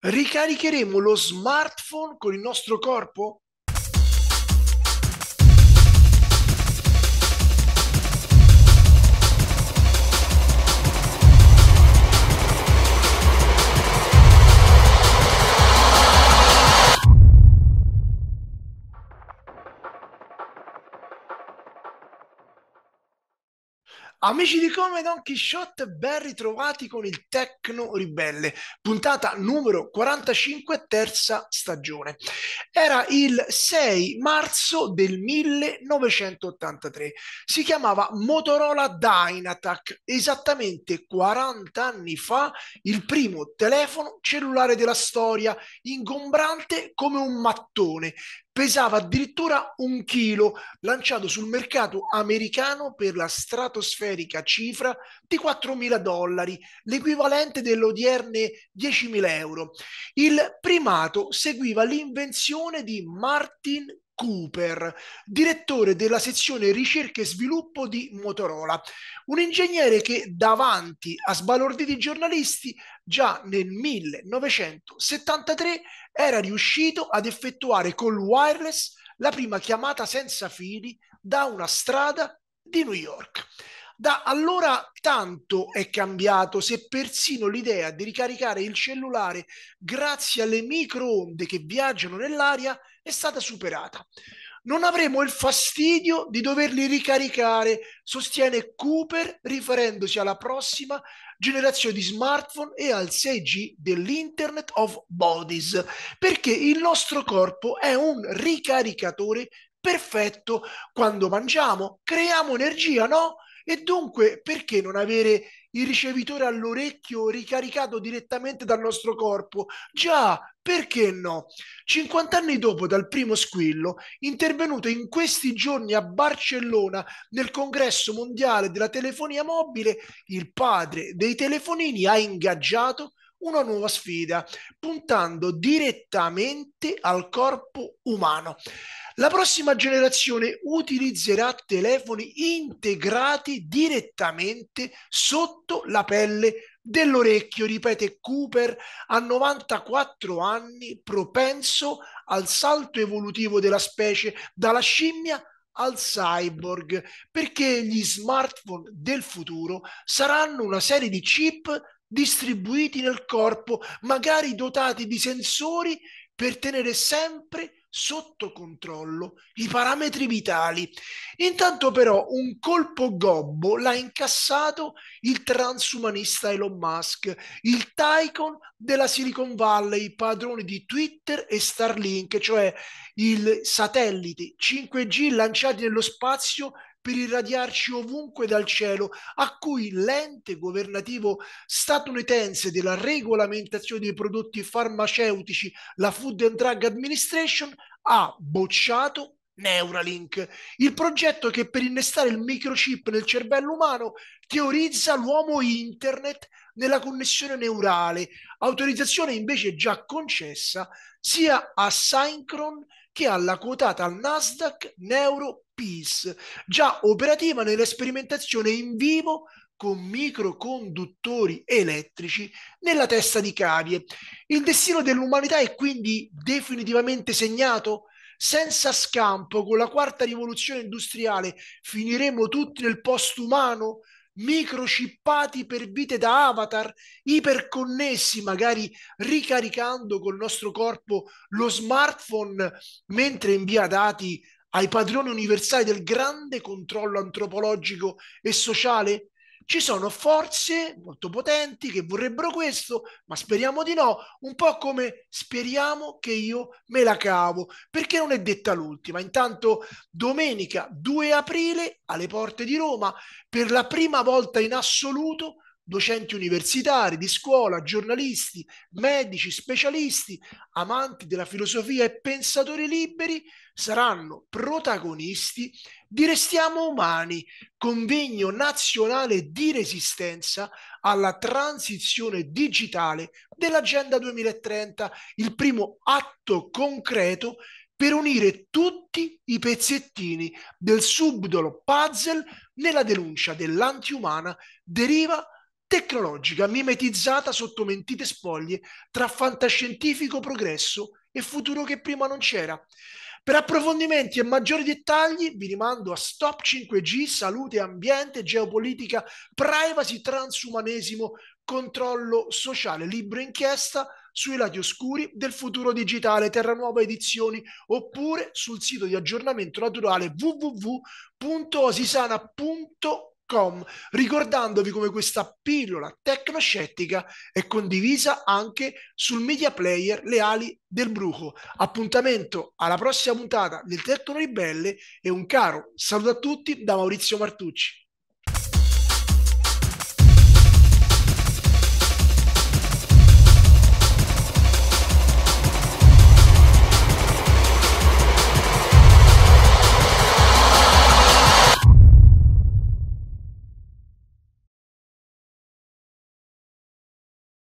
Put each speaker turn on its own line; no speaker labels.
Ricaricheremo lo smartphone con il nostro corpo? Amici di Come Don Quixote, ben ritrovati con il Tecno Ribelle, puntata numero 45, terza stagione. Era il 6 marzo del 1983. Si chiamava Motorola Dynatac, esattamente 40 anni fa il primo telefono cellulare della storia, ingombrante come un mattone, pesava addirittura un chilo, lanciato sul mercato americano per la stratosferica cifra di 4.000 dollari, l'equivalente delle odierne 10.000 euro. Il primato seguiva l'invenzione di Martin Cooper, direttore della sezione ricerca e sviluppo di Motorola, un ingegnere che davanti a sbalorditi giornalisti già nel 1973 era riuscito ad effettuare col wireless la prima chiamata senza fili da una strada di New York. Da allora tanto è cambiato se persino l'idea di ricaricare il cellulare grazie alle microonde che viaggiano nell'aria è stata superata. Non avremo il fastidio di doverli ricaricare, sostiene Cooper riferendosi alla prossima generazione di smartphone e al 6G dell'Internet of Bodies, perché il nostro corpo è un ricaricatore perfetto. Quando mangiamo, creiamo energia, no? E dunque, perché non avere il ricevitore all'orecchio ricaricato direttamente dal nostro corpo? Già, perché no? 50 anni dopo dal primo squillo, intervenuto in questi giorni a Barcellona nel congresso mondiale della telefonia mobile, il padre dei telefonini ha ingaggiato una nuova sfida, puntando direttamente al corpo umano. La prossima generazione utilizzerà telefoni integrati direttamente sotto la pelle dell'orecchio, ripete Cooper, a 94 anni, propenso al salto evolutivo della specie dalla scimmia al cyborg, perché gli smartphone del futuro saranno una serie di chip distribuiti nel corpo, magari dotati di sensori per tenere sempre sotto controllo i parametri vitali. Intanto però un colpo gobbo l'ha incassato il transumanista Elon Musk, il tycoon della Silicon Valley, padrone di Twitter e Starlink, cioè i satelliti 5G lanciati nello spazio per irradiarci ovunque dal cielo, a cui l'ente governativo statunitense della regolamentazione dei prodotti farmaceutici, la Food and Drug Administration, ha bocciato Neuralink, il progetto che per innestare il microchip nel cervello umano teorizza l'uomo internet nella connessione neurale, autorizzazione invece già concessa sia a Synchron che alla quotata al Nasdaq Neuro Peace, già operativa nella sperimentazione in vivo con microconduttori elettrici nella testa di cavie. Il destino dell'umanità è quindi definitivamente segnato? senza scampo, con la quarta rivoluzione industriale, finiremo tutti nel postumano, microchippati per vite da avatar, iperconnessi, magari ricaricando col nostro corpo lo smartphone mentre invia dati ai padroni universali del grande controllo antropologico e sociale? ci sono forze molto potenti che vorrebbero questo, ma speriamo di no, un po' come speriamo che io me la cavo, perché non è detta l'ultima. Intanto domenica 2 aprile alle porte di Roma, per la prima volta in assoluto, docenti universitari, di scuola, giornalisti, medici, specialisti, amanti della filosofia e pensatori liberi saranno protagonisti di Restiamo Umani, convegno nazionale di resistenza alla transizione digitale dell'Agenda 2030, il primo atto concreto per unire tutti i pezzettini del subdolo puzzle nella denuncia dell'antiumana deriva tecnologica mimetizzata sotto mentite spoglie tra fantascientifico progresso e futuro che prima non c'era. Per approfondimenti e maggiori dettagli vi rimando a Stop 5G, salute, ambiente, geopolitica, privacy, transumanesimo, controllo sociale, libro inchiesta sui lati oscuri del futuro digitale, Terra Nuova Edizioni, oppure sul sito di aggiornamento naturale www.osisana.com www.tecnoscettici.com, ricordandovi come questa pillola tecnoscettica è condivisa anche sul media player Le Ali del Bruco. Appuntamento alla prossima puntata del Tecno Ribelle e un caro saluto a tutti da Maurizio Martucci.